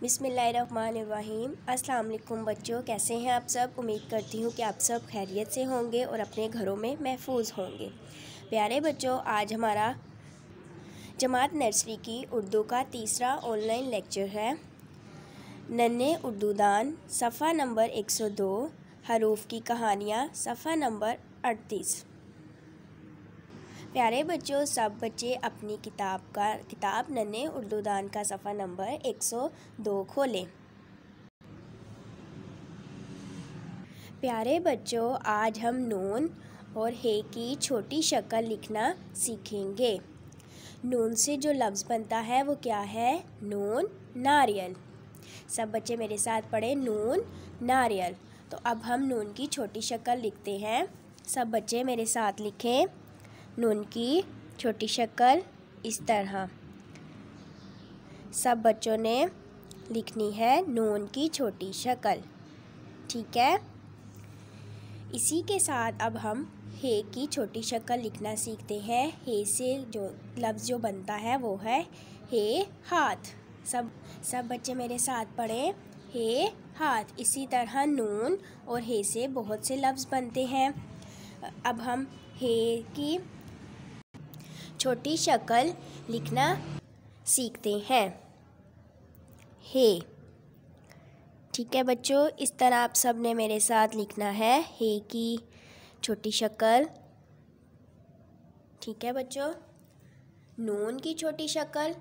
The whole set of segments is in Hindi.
बिसमीम अस्सलाम बच्चों कैसे हैं आप सब उम्मीद करती हूँ कि आप सब खैरियत से होंगे और अपने घरों में महफूज होंगे प्यारे बच्चों आज हमारा जमात नर्सरी की उर्दू का तीसरा ऑनलाइन लेक्चर है नन्हे उर्दू दान सफ़ा नंबर 102 हरूफ की कहानियाँ सफ़ा नंबर अड़तीस प्यारे बच्चों सब बच्चे अपनी किताब का किताब नन्हे उर्दू दान का सफ़ा नंबर 102 खोलें प्यारे बच्चों आज हम नून और हे की छोटी शक्ल लिखना सीखेंगे नून से जो लफ्ज़ बनता है वो क्या है नून नारियल सब बच्चे मेरे साथ पढ़े नून नारियल तो अब हम नून की छोटी शक्ल लिखते हैं सब बच्चे मेरे साथ लिखें नून की छोटी शक्ल इस तरह सब बच्चों ने लिखनी है नून की छोटी शक्ल ठीक है इसी के साथ अब हम हे की छोटी शक्ल लिखना सीखते हैं हे से जो लफ्ज़ जो बनता है वो है हे हाथ सब सब बच्चे मेरे साथ पढ़ें हे हाथ इसी तरह नून और हे से बहुत से लफ्ज़ बनते हैं अब हम हे की छोटी शक्ल लिखना सीखते हैं हे ठीक है बच्चों इस तरह आप सब ने मेरे साथ लिखना है हे की छोटी शक्ल ठीक है बच्चों नून की छोटी शक्ल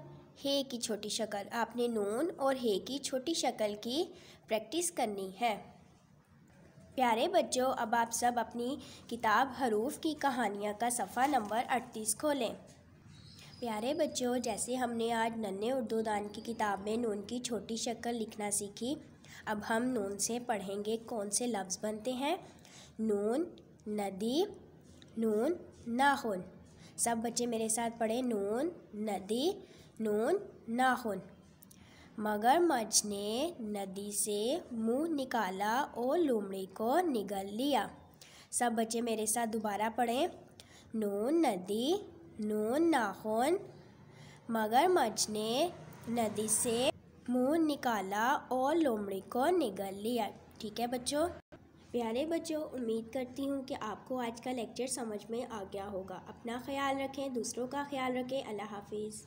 हे की छोटी शक्ल आपने नून और हे की छोटी शक्ल की प्रैक्टिस करनी है प्यारे बच्चों अब आप सब अपनी किताब हरूफ की कहानियाँ का सफ़ा नंबर अड़तीस खोलें प्यारे बच्चों जैसे हमने आज नन्हे उर्दू दान की किताब में नून की छोटी शक्ल लिखना सीखी अब हम नून से पढ़ेंगे कौन से लफ्ज़ बनते हैं नून नदी नून नाखून सब बच्चे मेरे साथ पढ़े नून नदी नून नाखून मगरमच्छ ने नदी से मुंह निकाला और लोमड़ी को निगल लिया सब बच्चे मेरे साथ दोबारा पढ़ें नून नदी नून नाखून मगरमच्छ ने नदी से मुंह निकाला और लोमड़ी को निगल लिया ठीक है बच्चों प्यारे बच्चों उम्मीद करती हूँ कि आपको आज का लेक्चर समझ में आ गया होगा अपना ख्याल रखें दूसरों का ख्याल रखें अल्लाह हाफिज़